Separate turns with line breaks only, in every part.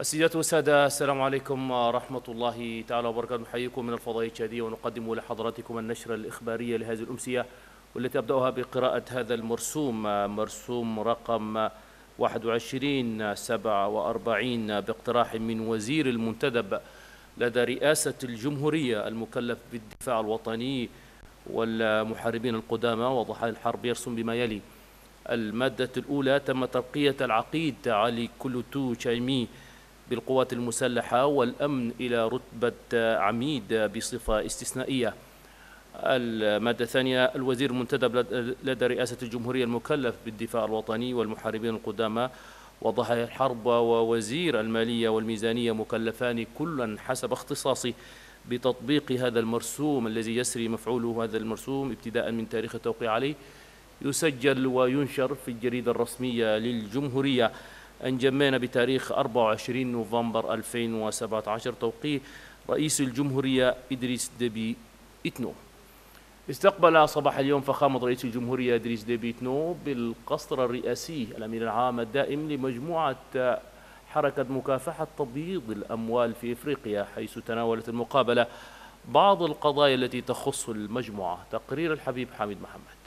السيدات والسادة السلام عليكم ورحمة الله تعالى وبركاته نحييكم من الفضاء الشهدية ونقدم لحضراتكم النشرة الإخبارية لهذه الأمسية والتي أبدأها بقراءة هذا المرسوم مرسوم رقم 21 47 باقتراح من وزير المنتدب لدى رئاسة الجمهورية المكلف بالدفاع الوطني والمحاربين القدامى وضحايا الحرب يرسم بما يلي المادة الأولى تم ترقية العقيد علي كلوتو شايمي بالقوات المسلحة والأمن إلى رتبة عميد بصفة استثنائية المادة الثانية الوزير المنتدب لدى رئاسة الجمهورية المكلف بالدفاع الوطني والمحاربين القدامى وضحايا الحرب ووزير المالية والميزانية مكلفان كلا حسب اختصاصه بتطبيق هذا المرسوم الذي يسري مفعوله هذا المرسوم ابتداء من تاريخ التوقيع عليه يسجل وينشر في الجريدة الرسمية للجمهورية انجمينا بتاريخ 24 نوفمبر 2017 توقيع رئيس الجمهورية إدريس دبي إتنو استقبل صباح اليوم فخامة رئيس الجمهورية إدريس دبي إتنو بالقصر الرئاسي الأمين العام الدائم لمجموعة حركة مكافحة تبييض الأموال في إفريقيا حيث تناولت المقابلة بعض القضايا التي تخص المجموعة تقرير الحبيب حامد محمد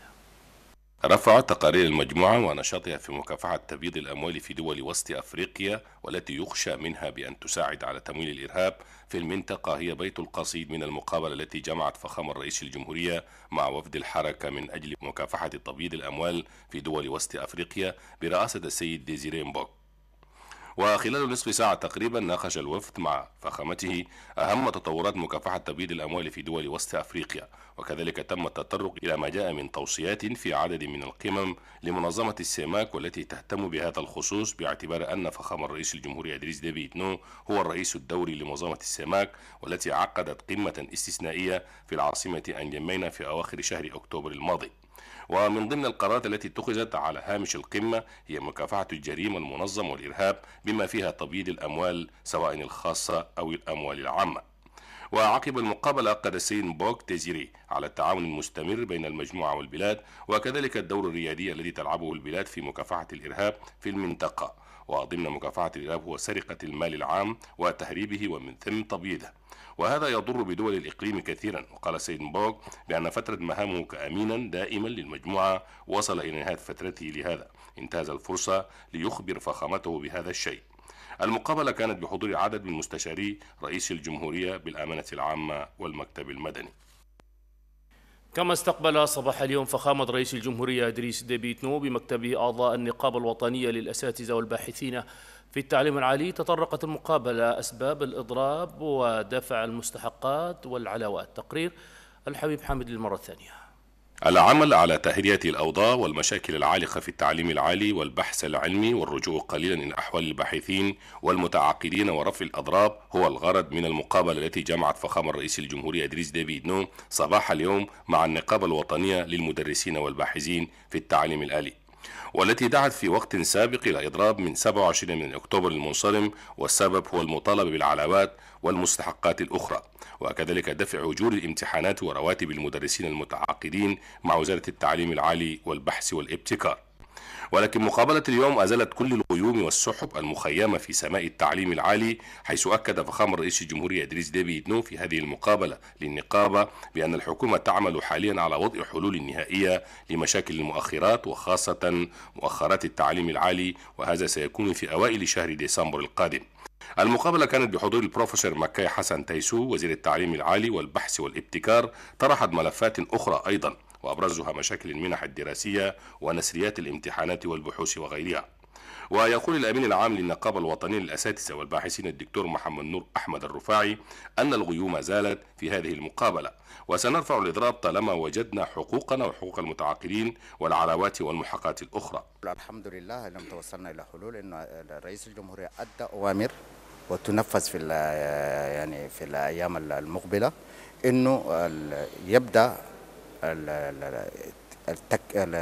رفعت تقارير المجموعة ونشاطها في مكافحة تبييض الأموال في دول وسط أفريقيا والتي يخشى منها بأن تساعد على تمويل الإرهاب في المنطقة هي بيت القصيد من المقابلة التي جمعت فخامة الرئيس الجمهورية مع وفد الحركة من أجل مكافحة تبييض الأموال في دول وسط أفريقيا برئاسة السيد ديزيرين بوك وخلال نصف ساعة تقريبا ناقش الوفد مع فخامته أهم تطورات مكافحة تبييض الأموال في دول وسط أفريقيا وكذلك تم التطرق إلى ما جاء من توصيات في عدد من القمم لمنظمة السيماك والتي تهتم بهذا الخصوص باعتبار أن فخام الرئيس الجمهوري إدريس ديبي نو هو الرئيس الدوري لمنظمة السيماك والتي عقدت قمة استثنائية في العاصمة أنجمينا في أواخر شهر أكتوبر الماضي ومن ضمن القرارات التي اتخذت على هامش القمة هي مكافحة الجريمة المنظمة والإرهاب بما فيها تبييض الأموال سواء الخاصة أو الأموال العامة وعقب المقابلة قد السيد بوك تيزيري على التعاون المستمر بين المجموعة والبلاد وكذلك الدور الريادي الذي تلعبه البلاد في مكافحة الإرهاب في المنطقة وضمن مكافحة الإرهاب هو سرقة المال العام وتهريبه ومن ثم تبييضه وهذا يضر بدول الإقليم كثيرا وقال السيد بوك بأن فترة مهامه كأمينا دائما للمجموعة وصل إلى نهاية فترته لهذا انتهز الفرصة ليخبر فخامته بهذا الشيء المقابلة كانت بحضور عدد من مستشاري رئيس الجمهورية بالأمانة العامة والمكتب المدني
كما استقبل صباح اليوم فخامة رئيس الجمهورية إدريس ديبيتنو بمكتبه أعضاء النقابة الوطنية للأساتذة والباحثين في التعليم العالي تطرقت المقابلة أسباب الإضراب ودفع المستحقات والعلاوات تقرير الحبيب حامد للمرة الثانية
العمل على تهدئة الأوضاع والمشاكل العالقة في التعليم العالي والبحث العلمي والرجوع قليلا إلى أحوال الباحثين والمتعاقدين ورفع الأضراب هو الغرض من المقابلة التي جمعت فخامة الرئيس الجمهورية إدريس ديفيد نو صباح اليوم مع النقابة الوطنية للمدرسين والباحثين في التعليم الآلي والتي دعت في وقت سابق إلى إضراب من 27 من أكتوبر المنصرم والسبب هو المطالبة بالعلاوات والمستحقات الأخرى وكذلك دفع أجور الامتحانات ورواتب المدرسين المتعاقدين مع وزارة التعليم العالي والبحث والابتكار ولكن مقابلة اليوم أزالت كل الغيوم والسحب المخيمة في سماء التعليم العالي حيث أكد فخامة رئيس الجمهورية إدريس ديبي إدنو في هذه المقابلة للنقابة بأن الحكومة تعمل حاليا على وضع حلول نهائية لمشاكل المؤخرات وخاصة مؤخرات التعليم العالي وهذا سيكون في أوائل شهر ديسمبر القادم المقابلة كانت بحضور البروفيسور مكاي حسن تيسو وزير التعليم العالي والبحث والابتكار طرحت ملفات أخرى أيضا وأبرزها مشاكل المنح الدراسية ونسريات الامتحانات والبحوث وغيرها ويقول الأمين العام للنقابة الوطنية للأساتذة والباحثين الدكتور محمد نور أحمد الرفاعي أن الغيوم زالت في هذه المقابلة وسنرفع الإضراب طالما وجدنا حقوقنا وحقوق المتعاقدين والعلاوات والمحاقات الأخرى
الحمد لله لم توصلنا إلى حلول أن رئيس الجمهورية أدى أوامر وتنفذ في يعني في الأيام المقبلة أنه يبدأ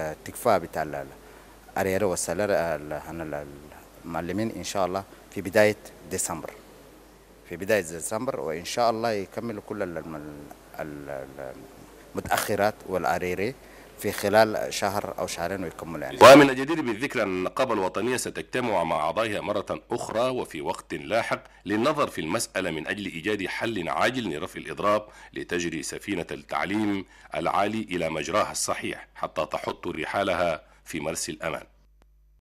التكفاء بتاع الرياضة والسالرة المعلمين إن شاء الله في بداية ديسمبر في بداية ديسمبر وإن شاء الله يكملوا كل المتأخرات والأريري في خلال شهر أو شهرين ويكمل يعني ومن
الجدير بالذكر أن النقابة الوطنية ستجتمع مع أعضائها مرة أخرى وفي وقت لاحق للنظر في المسألة من أجل إيجاد حل عاجل لرفع الإضراب لتجري سفينة التعليم العالي إلى مجراها الصحيح حتى تحط رحالها في مرسى الأمان